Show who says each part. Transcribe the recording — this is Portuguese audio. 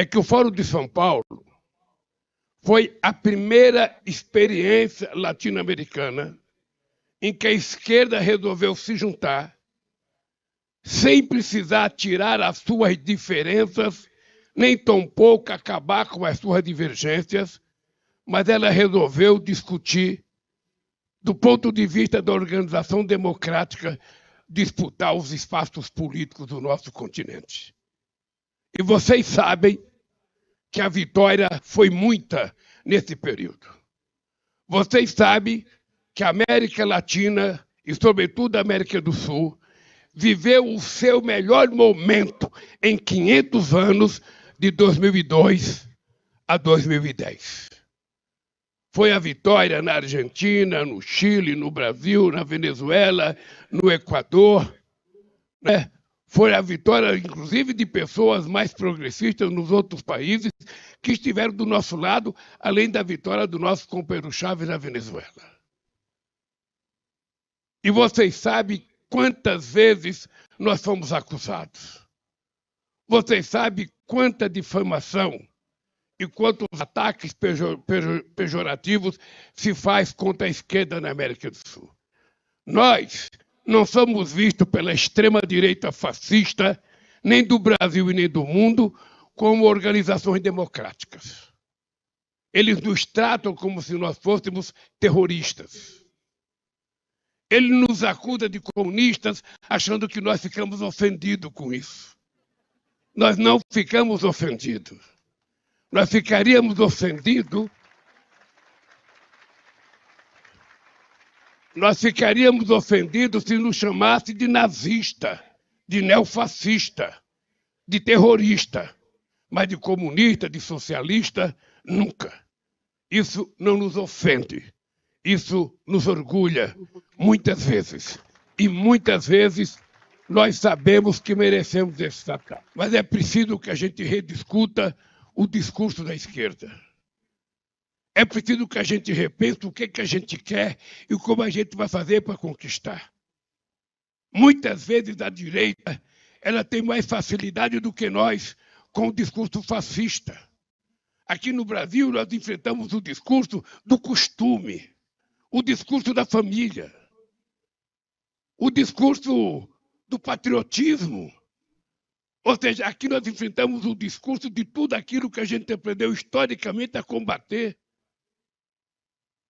Speaker 1: é que o Fórum de São Paulo foi a primeira experiência latino-americana em que a esquerda resolveu se juntar sem precisar tirar as suas diferenças, nem tampouco acabar com as suas divergências, mas ela resolveu discutir, do ponto de vista da organização democrática, disputar os espaços políticos do nosso continente. E vocês sabem que a vitória foi muita nesse período. Vocês sabem que a América Latina, e sobretudo a América do Sul, viveu o seu melhor momento em 500 anos, de 2002 a 2010. Foi a vitória na Argentina, no Chile, no Brasil, na Venezuela, no Equador, né? Foi a vitória, inclusive, de pessoas mais progressistas nos outros países que estiveram do nosso lado, além da vitória do nosso companheiro Chávez na Venezuela. E vocês sabem quantas vezes nós fomos acusados. Vocês sabem quanta difamação e quantos ataques pejor, pejor, pejorativos se faz contra a esquerda na América do Sul. Nós, não somos vistos pela extrema-direita fascista, nem do Brasil e nem do mundo, como organizações democráticas. Eles nos tratam como se nós fôssemos terroristas. Ele nos acusa de comunistas, achando que nós ficamos ofendidos com isso. Nós não ficamos ofendidos. Nós ficaríamos ofendidos Nós ficaríamos ofendidos se nos chamasse de nazista, de neofascista, de terrorista, mas de comunista, de socialista, nunca. Isso não nos ofende, isso nos orgulha, muitas vezes. E muitas vezes nós sabemos que merecemos esse tratado. Mas é preciso que a gente rediscuta o discurso da esquerda. É preciso que a gente repense o que, que a gente quer e como a gente vai fazer para conquistar. Muitas vezes a direita ela tem mais facilidade do que nós com o discurso fascista. Aqui no Brasil, nós enfrentamos o discurso do costume, o discurso da família, o discurso do patriotismo. Ou seja, aqui nós enfrentamos o discurso de tudo aquilo que a gente aprendeu historicamente a combater.